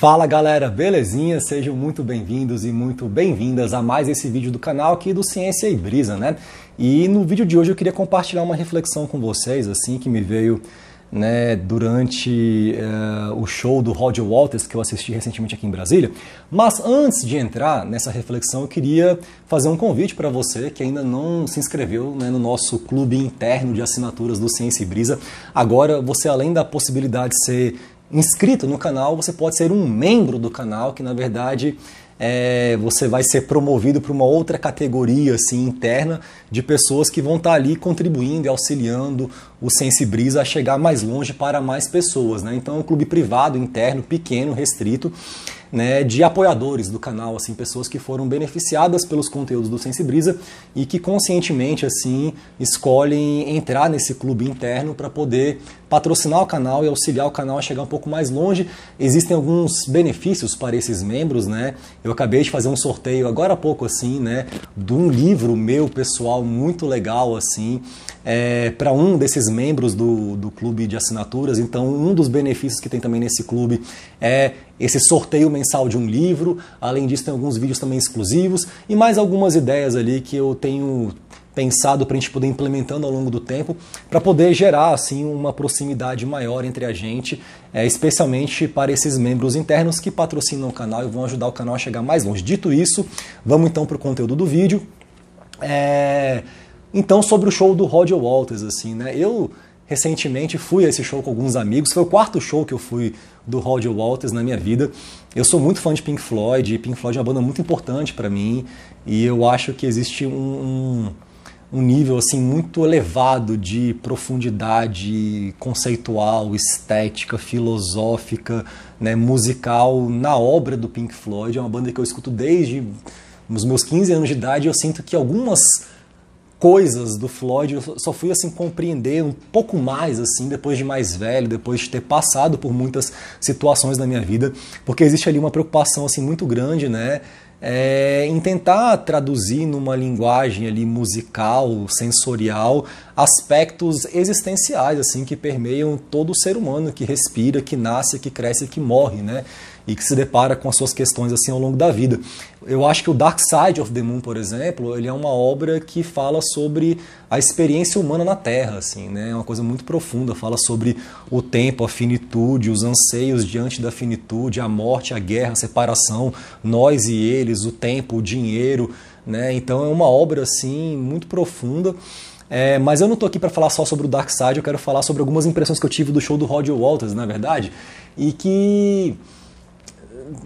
Fala galera, belezinha? Sejam muito bem-vindos e muito bem-vindas a mais esse vídeo do canal aqui do Ciência e Brisa, né? E no vídeo de hoje eu queria compartilhar uma reflexão com vocês, assim, que me veio né, durante uh, o show do Roger Walters que eu assisti recentemente aqui em Brasília. Mas antes de entrar nessa reflexão, eu queria fazer um convite para você que ainda não se inscreveu né, no nosso clube interno de assinaturas do Ciência e Brisa. Agora, você além da possibilidade de ser inscrito no canal, você pode ser um membro do canal, que na verdade é, você vai ser promovido para uma outra categoria assim, interna de pessoas que vão estar tá ali contribuindo e auxiliando o Sense Brisa a chegar mais longe para mais pessoas. Né? Então é um clube privado, interno, pequeno, restrito, né, de apoiadores do canal, assim, pessoas que foram beneficiadas pelos conteúdos do Sense Brisa e que conscientemente assim escolhem entrar nesse clube interno para poder patrocinar o canal e auxiliar o canal a chegar um pouco mais longe. Existem alguns benefícios para esses membros, né? Eu acabei de fazer um sorteio agora há pouco assim, né, de um livro meu pessoal muito legal assim, é, para um desses membros do, do clube de assinaturas, então um dos benefícios que tem também nesse clube é esse sorteio mensal de um livro, além disso tem alguns vídeos também exclusivos e mais algumas ideias ali que eu tenho pensado para a gente poder implementando ao longo do tempo, para poder gerar assim uma proximidade maior entre a gente, é, especialmente para esses membros internos que patrocinam o canal e vão ajudar o canal a chegar mais longe. Dito isso, vamos então para o conteúdo do vídeo. É... Então, sobre o show do Roger Walters, assim, né? Eu recentemente fui a esse show com alguns amigos, foi o quarto show que eu fui do Roger Walters na minha vida. Eu sou muito fã de Pink Floyd, e Pink Floyd é uma banda muito importante para mim, e eu acho que existe um, um, um nível assim muito elevado de profundidade conceitual, estética, filosófica, né, musical na obra do Pink Floyd. É uma banda que eu escuto desde os meus 15 anos de idade, e eu sinto que algumas coisas do Floyd, eu só fui assim compreender um pouco mais assim depois de mais velho, depois de ter passado por muitas situações na minha vida, porque existe ali uma preocupação assim muito grande, né, é, em tentar traduzir numa linguagem ali musical, sensorial, aspectos existenciais assim que permeiam todo o ser humano que respira, que nasce, que cresce, que morre, né? e que se depara com as suas questões assim ao longo da vida. Eu acho que o Dark Side of the Moon, por exemplo, ele é uma obra que fala sobre a experiência humana na Terra, assim, né? É uma coisa muito profunda, fala sobre o tempo, a finitude, os anseios diante da finitude, a morte, a guerra, a separação, nós e eles, o tempo, o dinheiro, né? Então é uma obra assim muito profunda. É, mas eu não estou aqui para falar só sobre o Dark Side, eu quero falar sobre algumas impressões que eu tive do show do Roger Walters, na é verdade, e que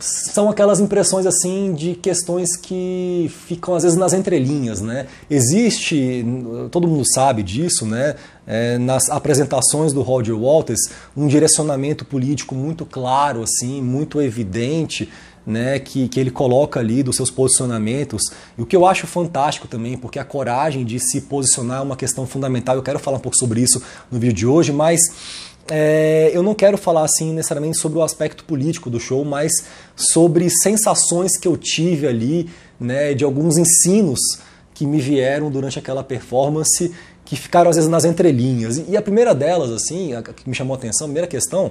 são aquelas impressões assim de questões que ficam às vezes nas entrelinhas, né? Existe, todo mundo sabe disso, né? É, nas apresentações do Roger Walters, um direcionamento político muito claro, assim, muito evidente, né? Que, que ele coloca ali dos seus posicionamentos. E o que eu acho fantástico também, porque a coragem de se posicionar é uma questão fundamental. Eu quero falar um pouco sobre isso no vídeo de hoje, mas é, eu não quero falar assim necessariamente sobre o aspecto político do show, mas sobre sensações que eu tive ali, né, de alguns ensinos que me vieram durante aquela performance que ficaram às vezes nas entrelinhas. E a primeira delas, assim, a que me chamou a atenção, a primeira questão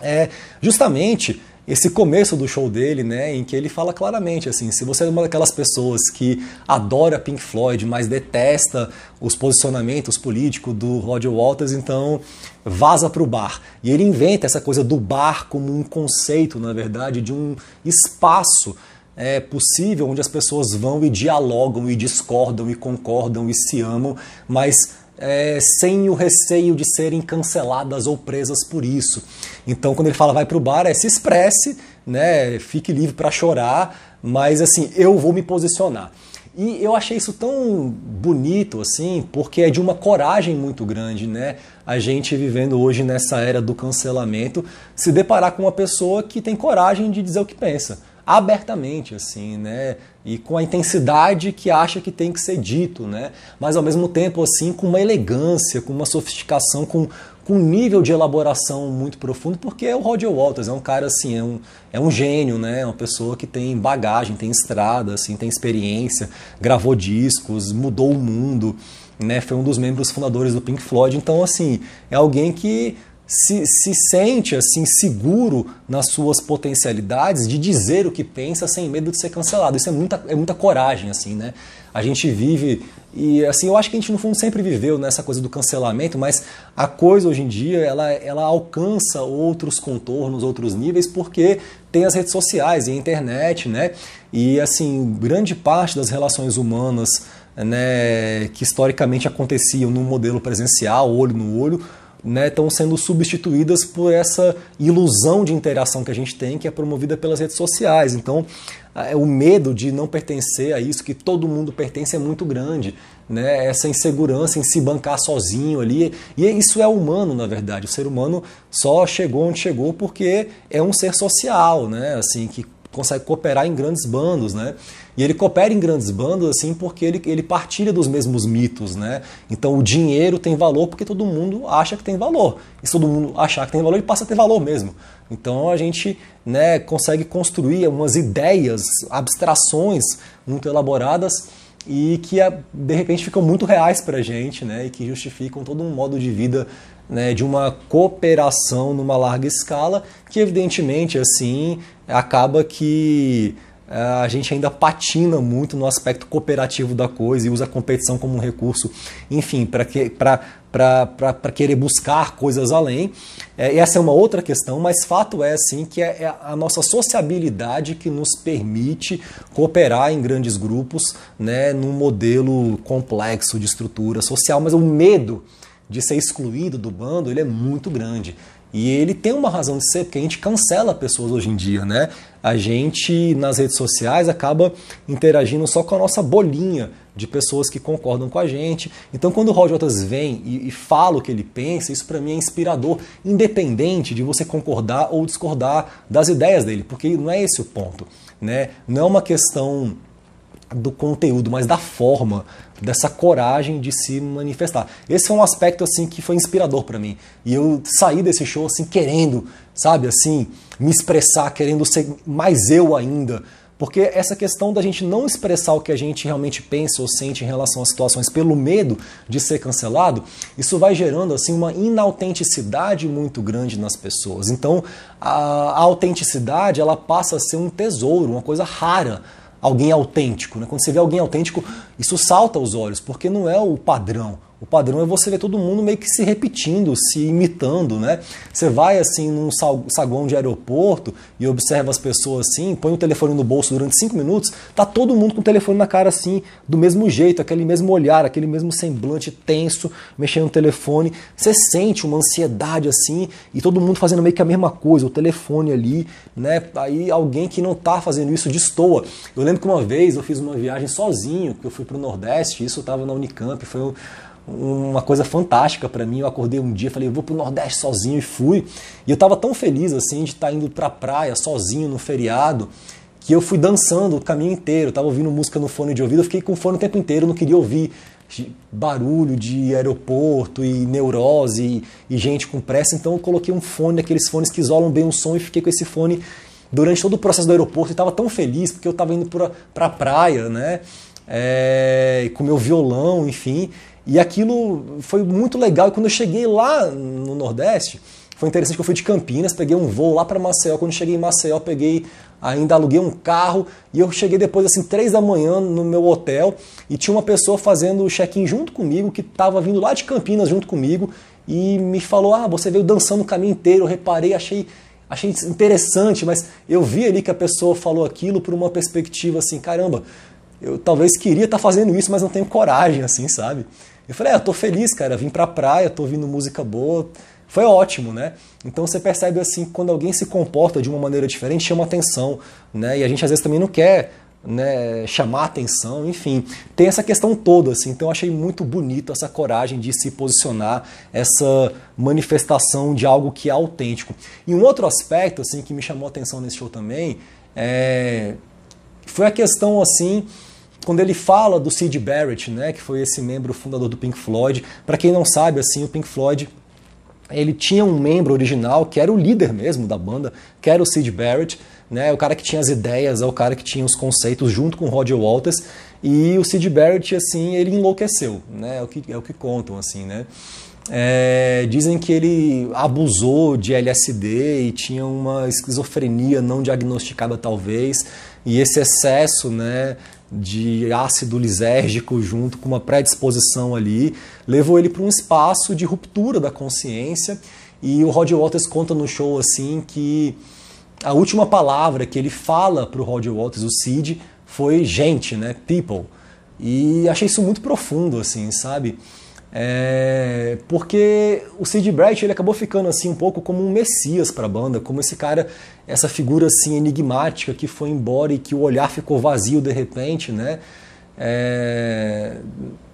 é justamente esse começo do show dele, né, em que ele fala claramente assim, se você é uma daquelas pessoas que adora Pink Floyd, mas detesta os posicionamentos políticos do Roger Waters, então vaza para o bar. E ele inventa essa coisa do bar como um conceito, na verdade, de um espaço é, possível onde as pessoas vão e dialogam e discordam e concordam e se amam, mas é, sem o receio de serem canceladas ou presas por isso. Então, quando ele fala vai para o bar, é se expresse, né, fique livre para chorar, mas assim, eu vou me posicionar. E eu achei isso tão bonito, assim, porque é de uma coragem muito grande, né? A gente vivendo hoje nessa era do cancelamento, se deparar com uma pessoa que tem coragem de dizer o que pensa abertamente, assim, né? E com a intensidade que acha que tem que ser dito, né? Mas ao mesmo tempo, assim, com uma elegância, com uma sofisticação, com, com um nível de elaboração muito profundo, porque é o Roger Walters, é um cara, assim, é um, é um gênio, né? É uma pessoa que tem bagagem, tem estrada, assim, tem experiência, gravou discos, mudou o mundo, né? Foi um dos membros fundadores do Pink Floyd, então, assim, é alguém que se, se sente assim seguro nas suas potencialidades de dizer o que pensa sem medo de ser cancelado. Isso é muita, é muita coragem, assim, né? A gente vive e assim, eu acho que a gente no fundo sempre viveu nessa coisa do cancelamento, mas a coisa hoje em dia ela, ela alcança outros contornos, outros níveis, porque tem as redes sociais e a internet, né? E assim, grande parte das relações humanas né, que historicamente aconteciam no modelo presencial, olho no olho, né, estão sendo substituídas por essa ilusão de interação que a gente tem, que é promovida pelas redes sociais. Então, o medo de não pertencer a isso, que todo mundo pertence, é muito grande. Né? Essa insegurança em se bancar sozinho ali. E isso é humano, na verdade. O ser humano só chegou onde chegou porque é um ser social, né? assim, que consegue cooperar em grandes bandos, né? E ele coopera em grandes bandos assim porque ele, ele partilha dos mesmos mitos, né? Então o dinheiro tem valor porque todo mundo acha que tem valor. E se todo mundo achar que tem valor, ele passa a ter valor mesmo. Então a gente né, consegue construir umas ideias, abstrações muito elaboradas e que é, de repente ficam muito reais para a gente, né? E que justificam todo um modo de vida né, de uma cooperação numa larga escala, que evidentemente assim acaba que eh, a gente ainda patina muito no aspecto cooperativo da coisa e usa a competição como um recurso, enfim, para que, querer buscar coisas além. É, essa é uma outra questão, mas fato é assim que é, é a nossa sociabilidade que nos permite cooperar em grandes grupos né, num modelo complexo de estrutura social, mas o medo de ser excluído do bando, ele é muito grande. E ele tem uma razão de ser, porque a gente cancela pessoas hoje em dia, né? A gente, nas redes sociais, acaba interagindo só com a nossa bolinha de pessoas que concordam com a gente. Então, quando o Raul Jotas vem e, e fala o que ele pensa, isso para mim é inspirador, independente de você concordar ou discordar das ideias dele, porque não é esse o ponto, né? Não é uma questão do conteúdo, mas da forma, dessa coragem de se manifestar. Esse foi um aspecto assim que foi inspirador para mim. E eu saí desse show assim querendo, sabe, assim, me expressar, querendo ser mais eu ainda. Porque essa questão da gente não expressar o que a gente realmente pensa ou sente em relação às situações pelo medo de ser cancelado, isso vai gerando assim uma inautenticidade muito grande nas pessoas. Então, a, a autenticidade, ela passa a ser um tesouro, uma coisa rara alguém autêntico. Né? Quando você vê alguém autêntico, isso salta aos olhos, porque não é o padrão. O padrão é você ver todo mundo meio que se repetindo, se imitando, né? Você vai assim num saguão de aeroporto e observa as pessoas assim, põe o telefone no bolso durante cinco minutos, tá todo mundo com o telefone na cara assim, do mesmo jeito, aquele mesmo olhar, aquele mesmo semblante tenso, mexendo no telefone. Você sente uma ansiedade assim e todo mundo fazendo meio que a mesma coisa, o telefone ali, né? Aí alguém que não tá fazendo isso destoa. Eu lembro que uma vez eu fiz uma viagem sozinho, que eu fui pro Nordeste, isso eu tava na Unicamp, foi um uma coisa fantástica para mim. Eu acordei um dia, falei, eu vou pro Nordeste sozinho e fui. E eu tava tão feliz assim de estar tá indo pra praia sozinho no feriado, que eu fui dançando o caminho inteiro, eu tava ouvindo música no fone de ouvido, eu fiquei com fone o tempo inteiro, não queria ouvir barulho de aeroporto e neurose e, e, gente com pressa, então eu coloquei um fone, aqueles fones que isolam bem o som e fiquei com esse fone durante todo o processo do aeroporto e estava tão feliz porque eu estava indo para pra praia, né? É, com meu violão, enfim, e aquilo foi muito legal. E quando eu cheguei lá no Nordeste, foi interessante que eu fui de Campinas, peguei um voo lá para Maceió. Quando cheguei em Maceió, peguei ainda aluguei um carro e eu cheguei depois assim três da manhã no meu hotel e tinha uma pessoa fazendo o check-in junto comigo que estava vindo lá de Campinas junto comigo e me falou: "Ah, você veio dançando o caminho inteiro, eu reparei, achei achei interessante, mas eu vi ali que a pessoa falou aquilo por uma perspectiva assim, caramba, eu talvez queria estar tá fazendo isso, mas não tenho coragem assim, sabe?" Eu falei, é, eu tô feliz, cara, vim pra praia, tô ouvindo música boa, foi ótimo, né? Então você percebe assim, quando alguém se comporta de uma maneira diferente, chama atenção, né? E a gente às vezes também não quer né, chamar atenção, enfim, tem essa questão toda, assim, então eu achei muito bonito essa coragem de se posicionar, essa manifestação de algo que é autêntico. E um outro aspecto, assim, que me chamou atenção nesse show também, é... foi a questão, assim, quando ele fala do Sid Barrett, né, que foi esse membro fundador do Pink Floyd, para quem não sabe, assim, o Pink Floyd ele tinha um membro original que era o líder mesmo da banda, que era o Sid Barrett, né, o cara que tinha as ideias, é o cara que tinha os conceitos junto com o Roger Walters, e o Sid Barrett, assim, ele enlouqueceu, né, é o que, é o que contam, assim, né. É, dizem que ele abusou de LSD e tinha uma esquizofrenia não diagnosticada talvez, e esse excesso, né, de ácido lisérgico junto com uma predisposição ali, levou ele para um espaço de ruptura da consciência. E o Rod Waters conta no show assim que a última palavra que ele fala para o Rod Waters, o Sid, foi gente, né? People. E achei isso muito profundo, assim, sabe? É, porque o Sid Bright ele acabou ficando assim um pouco como um messias para a banda, como esse cara, essa figura assim enigmática que foi embora e que o olhar ficou vazio de repente, né? É,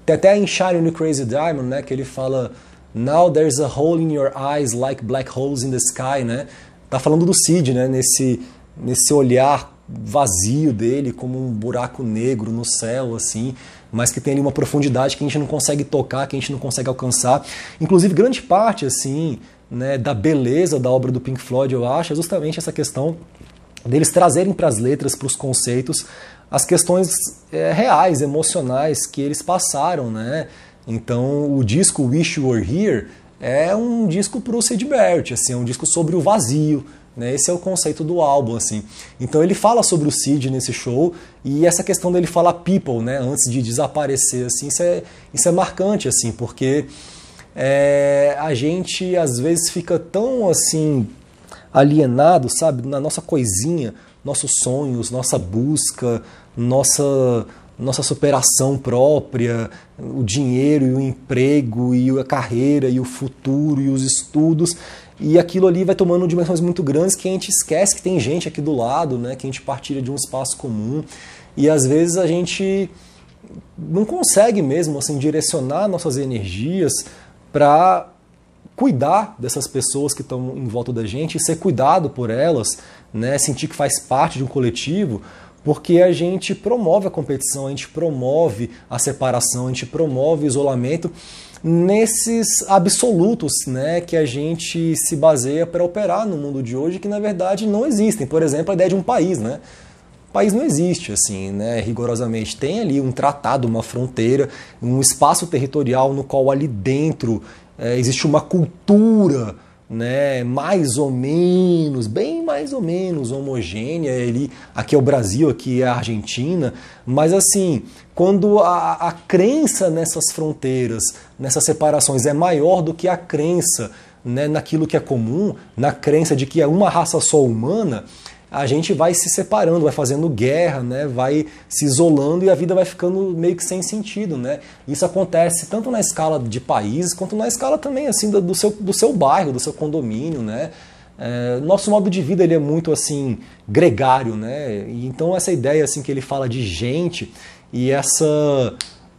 até em Shine on the Crazy Diamond, né, que ele fala Now there's a hole in your eyes like black holes in the sky, né? Tá falando do Sid, né, nesse nesse olhar vazio dele como um buraco negro no céu assim mas que tem ali uma profundidade que a gente não consegue tocar, que a gente não consegue alcançar. Inclusive, grande parte assim né, da beleza da obra do Pink Floyd, eu acho, é justamente essa questão deles trazerem para as letras, para os conceitos, as questões é, reais, emocionais que eles passaram, né? Então, o disco Wish You Were Here é um disco para o Sid Barrett, assim, é um disco sobre o vazio, né? Esse é o conceito do álbum, assim. Então ele fala sobre o Cid nesse show e essa questão dele falar people, né? Antes de desaparecer, assim, isso é, isso é marcante, assim, porque é, a gente às vezes fica tão assim alienado, sabe, na nossa coisinha, nossos sonhos, nossa busca, nossa nossa superação própria, o dinheiro e o emprego e a carreira e o futuro e os estudos e aquilo ali vai tomando dimensões muito grandes que a gente esquece que tem gente aqui do lado, né? Que a gente partilha de um espaço comum e às vezes a gente não consegue mesmo assim direcionar nossas energias para cuidar dessas pessoas que estão em volta da gente, ser cuidado por elas, né? Sentir que faz parte de um coletivo, porque a gente promove a competição, a gente promove a separação, a gente promove o isolamento nesses absolutos né, que a gente se baseia para operar no mundo de hoje, que na verdade não existem. Por exemplo, a ideia de um país. Né? O país não existe, assim, né, rigorosamente. Tem ali um tratado, uma fronteira, um espaço territorial no qual ali dentro é, existe uma cultura né, mais ou menos, bem mais ou menos homogênea. Ele, aqui é o Brasil, aqui é a Argentina, mas assim, quando a, a crença nessas fronteiras, nessas separações é maior do que a crença né, naquilo que é comum, na crença de que é uma raça só humana, a gente vai se separando, vai fazendo guerra, né? vai se isolando e a vida vai ficando meio que sem sentido. Né? Isso acontece tanto na escala de país quanto na escala também assim do, seu, do seu bairro, do seu condomínio. Né? É, nosso modo de vida ele é muito assim gregário, né? então essa ideia assim que ele fala de gente e essa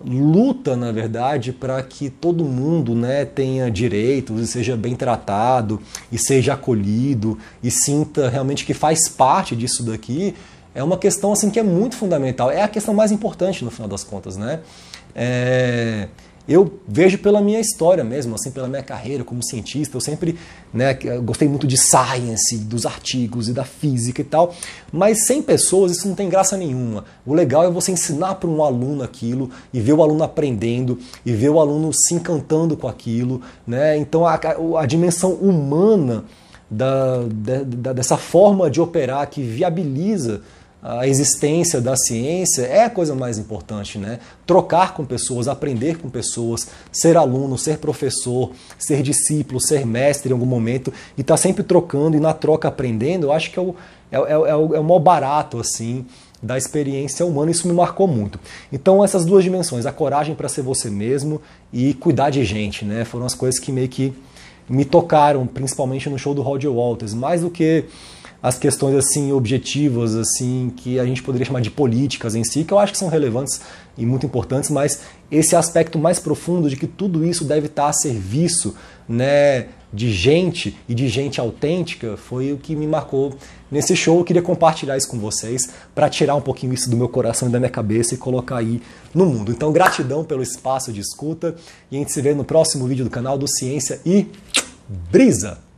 luta, na verdade, para que todo mundo né, tenha direitos e seja bem tratado e seja acolhido e sinta realmente que faz parte disso daqui, é uma questão assim que é muito fundamental. É a questão mais importante no final das contas, né? É... Eu vejo pela minha história mesmo, assim, pela minha carreira como cientista, eu sempre né, gostei muito de science, dos artigos e da física e tal, mas sem pessoas isso não tem graça nenhuma. O legal é você ensinar para um aluno aquilo e ver o aluno aprendendo e ver o aluno se encantando com aquilo, né? Então a, a dimensão humana da, da, dessa forma de operar que viabiliza a existência da ciência é a coisa mais importante, né? Trocar com pessoas, aprender com pessoas, ser aluno, ser professor, ser discípulo, ser mestre em algum momento e estar tá sempre trocando e na troca aprendendo, eu acho que é o, é, é, é o, é o maior barato, assim, da experiência humana. Isso me marcou muito. Então, essas duas dimensões, a coragem para ser você mesmo e cuidar de gente, né? Foram as coisas que meio que me tocaram, principalmente no show do Roger Walters, mais do que as questões assim objetivas assim que a gente poderia chamar de políticas em si que eu acho que são relevantes e muito importantes mas esse aspecto mais profundo de que tudo isso deve estar a serviço né de gente e de gente autêntica foi o que me marcou nesse show eu queria compartilhar isso com vocês para tirar um pouquinho isso do meu coração e da minha cabeça e colocar aí no mundo então gratidão pelo espaço de escuta e a gente se vê no próximo vídeo do canal do Ciência e brisa